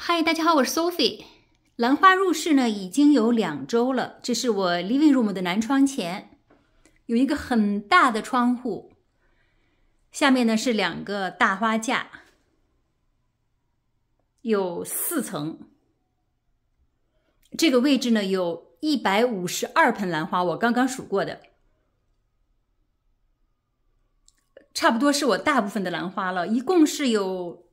嗨，大家好，我是 Sophie。兰花入室呢已经有两周了。这是我 living room 的南窗前，有一个很大的窗户，下面呢是两个大花架，有四层。这个位置呢有一百五十二盆兰花，我刚刚数过的，差不多是我大部分的兰花了。一共是有。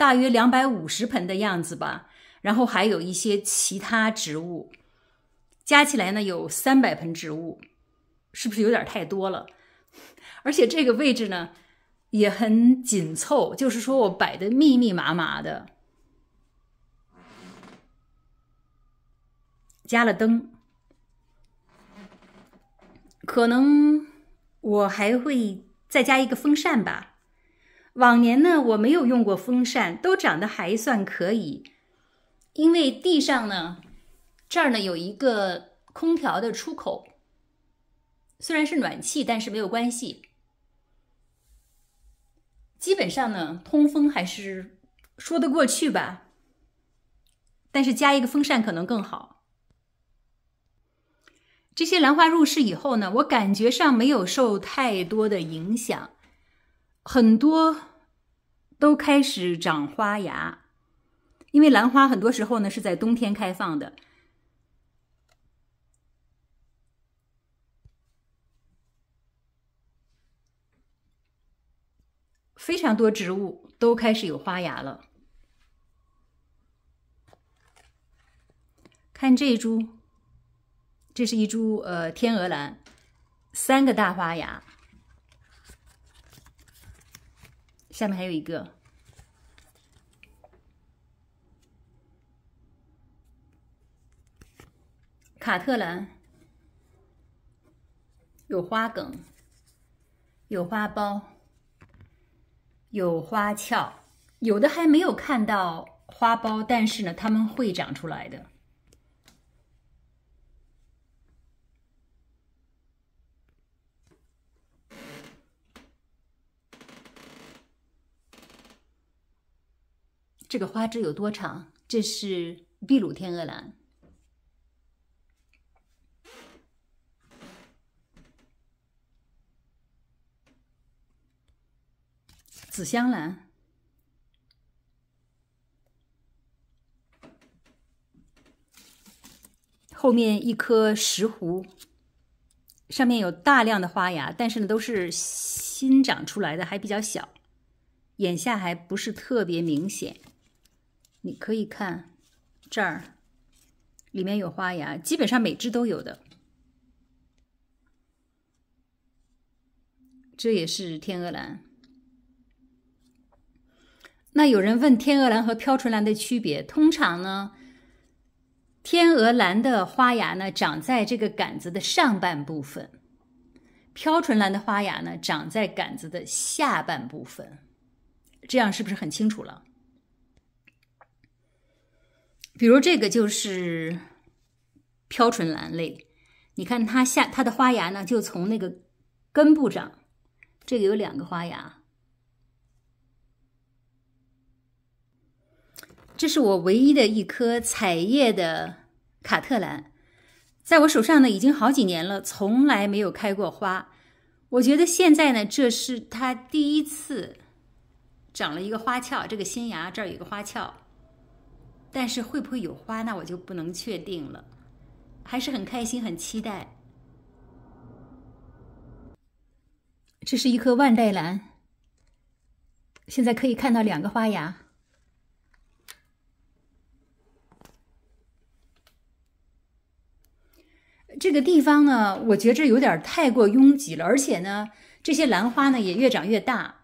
大约两百五十盆的样子吧，然后还有一些其他植物，加起来呢有三百盆植物，是不是有点太多了？而且这个位置呢也很紧凑，就是说我摆的密密麻麻的，加了灯，可能我还会再加一个风扇吧。往年呢，我没有用过风扇，都长得还算可以。因为地上呢，这儿呢有一个空调的出口，虽然是暖气，但是没有关系。基本上呢，通风还是说得过去吧。但是加一个风扇可能更好。这些兰花入室以后呢，我感觉上没有受太多的影响，很多。都开始长花芽，因为兰花很多时候呢是在冬天开放的，非常多植物都开始有花芽了。看这一株，这是一株呃，天鹅兰，三个大花芽。下面还有一个，卡特兰有花梗，有花苞，有花鞘，有的还没有看到花苞，但是呢，它们会长出来的。这个花枝有多长？这是秘鲁天鹅兰、紫香兰，后面一颗石斛，上面有大量的花芽，但是呢，都是新长出来的，还比较小，眼下还不是特别明显。你可以看这儿，里面有花芽，基本上每只都有的。这也是天鹅兰。那有人问天鹅兰和飘唇兰的区别，通常呢，天鹅兰的花芽呢长在这个杆子的上半部分，飘唇兰的花芽呢长在杆子的下半部分，这样是不是很清楚了？比如这个就是飘唇兰类，你看它下它的花芽呢，就从那个根部长，这个有两个花芽。这是我唯一的一颗彩叶的卡特兰，在我手上呢已经好几年了，从来没有开过花。我觉得现在呢，这是它第一次长了一个花鞘，这个新芽这儿有一个花鞘。但是会不会有花？那我就不能确定了，还是很开心，很期待。这是一颗万代兰，现在可以看到两个花芽。这个地方呢，我觉着有点太过拥挤了，而且呢，这些兰花呢也越长越大。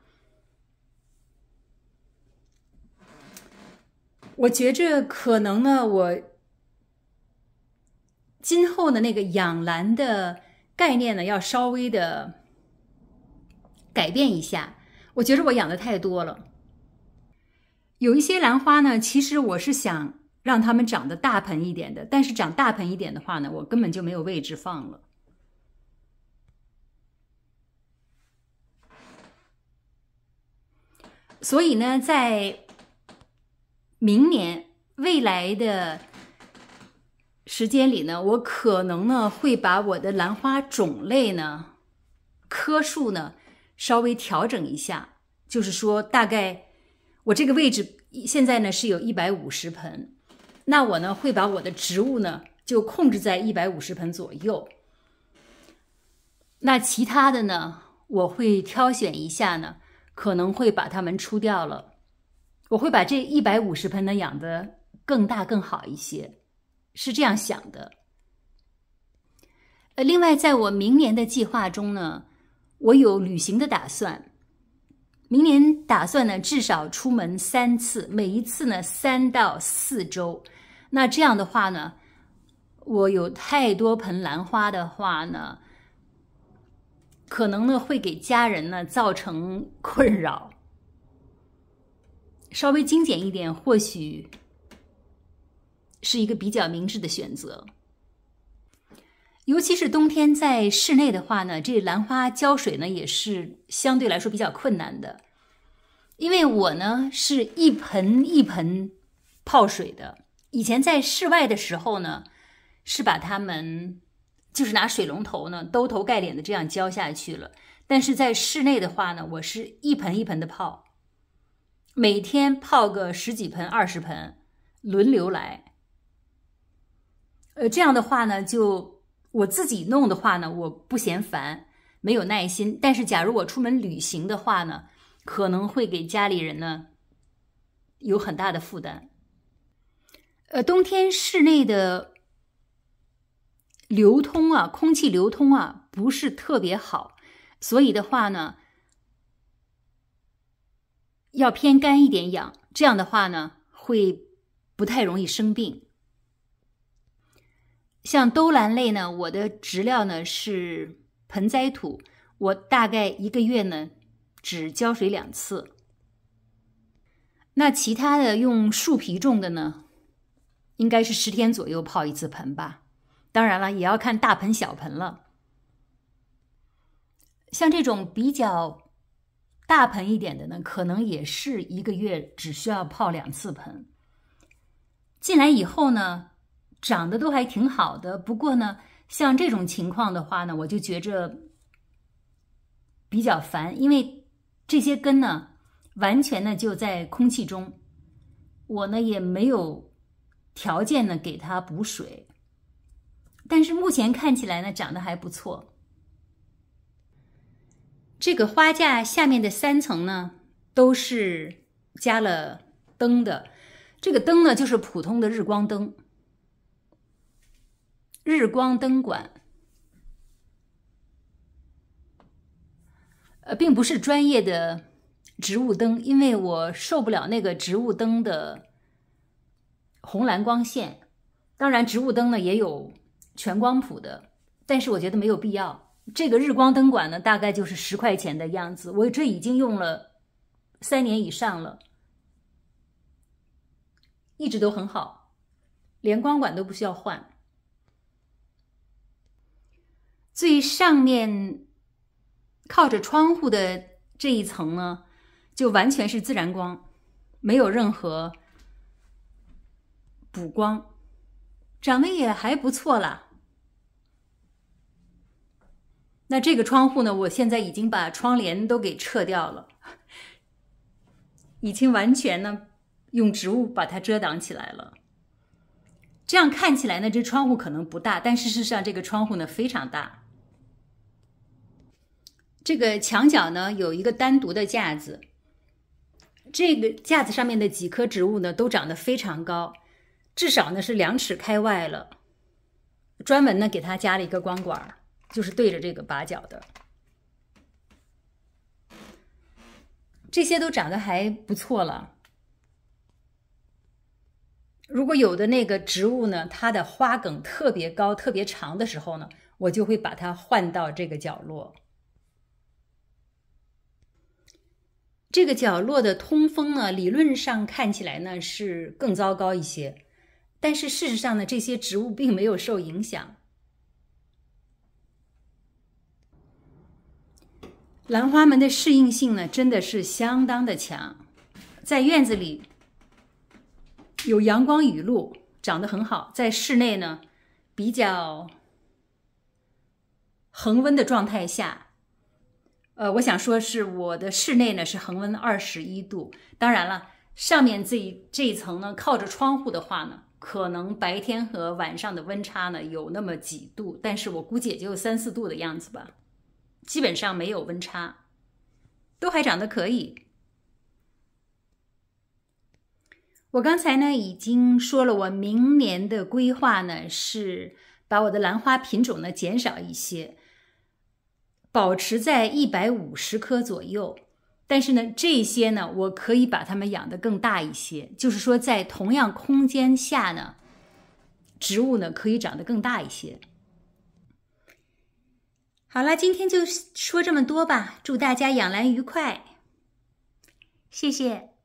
我觉着可能呢，我今后的那个养兰的概念呢，要稍微的改变一下。我觉着我养的太多了，有一些兰花呢，其实我是想让它们长得大盆一点的，但是长大盆一点的话呢，我根本就没有位置放了。所以呢，在明年未来的，时间里呢，我可能呢会把我的兰花种类呢、棵数呢稍微调整一下，就是说，大概我这个位置现在呢是有一百五十盆，那我呢会把我的植物呢就控制在一百五十盆左右，那其他的呢我会挑选一下呢，可能会把它们出掉了。我会把这一百五十盆呢养的更大更好一些，是这样想的。呃，另外在我明年的计划中呢，我有旅行的打算。明年打算呢至少出门三次，每一次呢三到四周。那这样的话呢，我有太多盆兰花的话呢，可能呢会给家人呢造成困扰。稍微精简一点，或许是一个比较明智的选择。尤其是冬天在室内的话呢，这兰花浇水呢也是相对来说比较困难的。因为我呢是一盆一盆泡水的。以前在室外的时候呢，是把它们就是拿水龙头呢兜头盖脸的这样浇下去了。但是在室内的话呢，我是一盆一盆的泡。每天泡个十几盆、二十盆，轮流来。呃，这样的话呢，就我自己弄的话呢，我不嫌烦，没有耐心。但是，假如我出门旅行的话呢，可能会给家里人呢有很大的负担。呃，冬天室内的流通啊，空气流通啊，不是特别好，所以的话呢。要偏干一点养，这样的话呢，会不太容易生病。像兜兰类呢，我的植料呢是盆栽土，我大概一个月呢只浇水两次。那其他的用树皮种的呢，应该是十天左右泡一次盆吧。当然了，也要看大盆小盆了。像这种比较。大盆一点的呢，可能也是一个月只需要泡两次盆。进来以后呢，长得都还挺好的。不过呢，像这种情况的话呢，我就觉着比较烦，因为这些根呢，完全呢就在空气中，我呢也没有条件呢给它补水。但是目前看起来呢，长得还不错。这个花架下面的三层呢，都是加了灯的。这个灯呢，就是普通的日光灯，日光灯管，呃，并不是专业的植物灯，因为我受不了那个植物灯的红蓝光线。当然，植物灯呢也有全光谱的，但是我觉得没有必要。这个日光灯管呢，大概就是十块钱的样子。我这已经用了三年以上了，一直都很好，连光管都不需要换。最上面靠着窗户的这一层呢，就完全是自然光，没有任何补光，长得也还不错啦。那这个窗户呢？我现在已经把窗帘都给撤掉了，已经完全呢用植物把它遮挡起来了。这样看起来呢，这窗户可能不大，但事实上这个窗户呢非常大。这个墙角呢有一个单独的架子，这个架子上面的几棵植物呢都长得非常高，至少呢是两尺开外了。专门呢给它加了一个光管儿。就是对着这个八角的，这些都长得还不错了。如果有的那个植物呢，它的花梗特别高、特别长的时候呢，我就会把它换到这个角落。这个角落的通风呢，理论上看起来呢是更糟糕一些，但是事实上呢，这些植物并没有受影响。兰花们的适应性呢，真的是相当的强，在院子里有阳光雨露，长得很好。在室内呢，比较恒温的状态下，呃，我想说是我的室内呢是恒温二十一度。当然了，上面这这一层呢，靠着窗户的话呢，可能白天和晚上的温差呢有那么几度，但是我估计也就三四度的样子吧。基本上没有温差，都还长得可以。我刚才呢已经说了，我明年的规划呢是把我的兰花品种呢减少一些，保持在一百五十棵左右。但是呢，这些呢我可以把它们养得更大一些，就是说在同样空间下呢，植物呢可以长得更大一些。好了，今天就说这么多吧。祝大家养兰愉快，谢谢。